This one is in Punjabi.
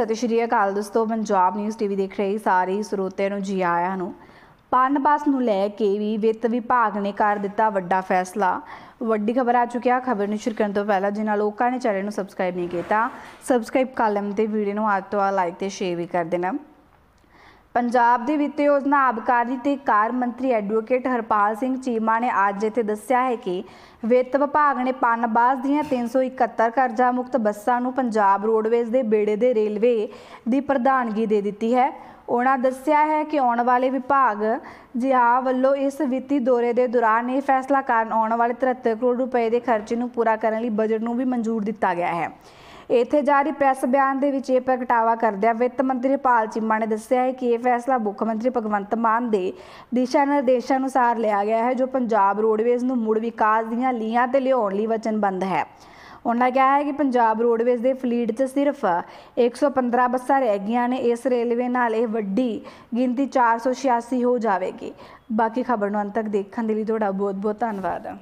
ਸਤਿ ਸ਼੍ਰੀ ਅਕਾਲ ਦੋਸਤੋ ਪੰਜਾਬ ਨਿਊਜ਼ ਟੀਵੀ ਦੇਖ ਰਹੇ ਸਾਰੇ ਸਰੋਤਿਆਂ ਨੂੰ ਜੀ ਆਇਆਂ ਨੂੰ ਪਨਬਸ ਨੂੰ ਲੈ ਕੇ ਵੀ ਵਿੱਤ ਵਿਭਾਗ ਨੇ ਕਰ ਦਿੱਤਾ ਵੱਡਾ ਫੈਸਲਾ ਵੱਡੀ ਖਬਰ ਆ ਚੁੱਕਿਆ ਖਬਰ ਨੂੰ ਸ਼ੁਰੂ ਕਰਨ ਤੋਂ ਪਹਿਲਾਂ ਜਿਨ੍ਹਾਂ ਲੋਕਾਂ ਨੇ ਚੈਨਲ ਨੂੰ ਸਬਸਕ੍ਰਾਈਬ ਨਹੀਂ ਕੀਤਾ ਸਬਸਕ੍ਰਾਈਬ ਕਰ ਲੈਣ ਤੇ ਵੀਡੀਓ ਨੂੰ ਆਤਵਾ ਤੋਂ ਆ ਲਾਈਕ ਤੇ ਸ਼ੇਅਰ ਵੀ ਕਰ ਦੇਣਾ ਪੰਜਾਬ ਦੀ ਵਿੱਤ ਯੋਜਨਾ ਆਬਕਾਰੀ ਤੇ ਕਾਰ ਮੰਤਰੀ ਐਡਵੋਕੇਟ ਹਰਪਾਲ ਸਿੰਘ ਚੀਮਾ ਨੇ ਅੱਜ ਇੱਥੇ ਦੱਸਿਆ ਹੈ ਕਿ ਵਿੱਤ ਵਿਭਾਗ ਨੇ ਪਨਬਾਸ ਦੀਆਂ 371 ਕਰਜ਼ਾ ਮੁਕਤ ਬੱਸਾਂ ਨੂੰ ਪੰਜਾਬ ਰੋਡਵੇਜ਼ ਦੇ ਬੇੜੇ ਦੇ ਰੇਲਵੇ ਦੀ ਪ੍ਰਧਾਨਗੀ ਦੇ ਦਿੱਤੀ ਹੈ ਉਹਨਾਂ ਦੱਸਿਆ ਹੈ ਕਿ ਆਉਣ ਵਾਲੇ ਵਿਭਾਗ ਜਿਹਾ ਵੱਲੋਂ ਇਸ ਵਿੱਤੀ ਦੌਰੇ ਦੇ ਦੌਰਾਨ ਇਹ ਫੈਸਲਾ ਕਰਨ ਆਉਣ ਵਾਲੇ 73 ਕਰੋੜ ਰੁਪਏ ਦੇ ਖਰਚੇ ਨੂੰ ਪੂਰਾ ਕਰਨ ਲਈ ਬਜਟ ਨੂੰ ਵੀ ਮਨਜ਼ੂਰ ਦਿੱਤਾ ਗਿਆ ਹੈ ਇੱਥੇ ਜਾਰੀ ਪ੍ਰੈਸ ਬਿਆਨ ਦੇ ਵਿੱਚ ਇਹ ਪ੍ਰਗਟਾਵਾ ਕਰਦਿਆਂ ਵਿੱਤ ਮੰਤਰੀ ਪਾਲ ਚਿੰਮਾ ਨੇ ਦੱਸਿਆ ਹੈ ਕਿ ਇਹ ਫੈਸਲਾ ਮੁੱਖ ਮੰਤਰੀ ਭਗਵੰਤ ਮਾਨ ਦੇ ਦਿਸ਼ਾ ਨਿਰਦੇਸ਼ਾਂ ਅਨੁਸਾਰ ਲਿਆ ਗਿਆ ਹੈ ਜੋ ਪੰਜਾਬ ਰੋਡਵੇਜ਼ ਨੂੰ ਮੁੜ ਵਿਕਾਸ ਦੀਆਂ ਲੀਹਾਂ ਤੇ ਲਿਆਉਣ ਲਈ ਵਚਨਬੱਧ ਹੈ ਉਹਨਾਂ ਕਿਹਾ ਹੈ ਕਿ ਪੰਜਾਬ ਰੋਡਵੇਜ਼ ਦੇ ਫਲੀਟ 'ਚ ਸਿਰਫ 115 ਬੱਸਾਂ ਰਹਿ ਗਈਆਂ ਨੇ ਇਸ ਰੇਲਵੇ ਨਾਲ ਇਹ ਵੱਡੀ ਗਿਣਤੀ 486 ਹੋ ਜਾਵੇਗੀ ਬਾਕੀ ਖਬਰ ਨੂੰ ਅੰਤ ਤੱਕ ਦੇਖਣ ਦੇ ਲਈ ਤੁਹਾਡਾ ਬਹੁਤ ਬਹੁਤ ਧੰਨਵਾਦ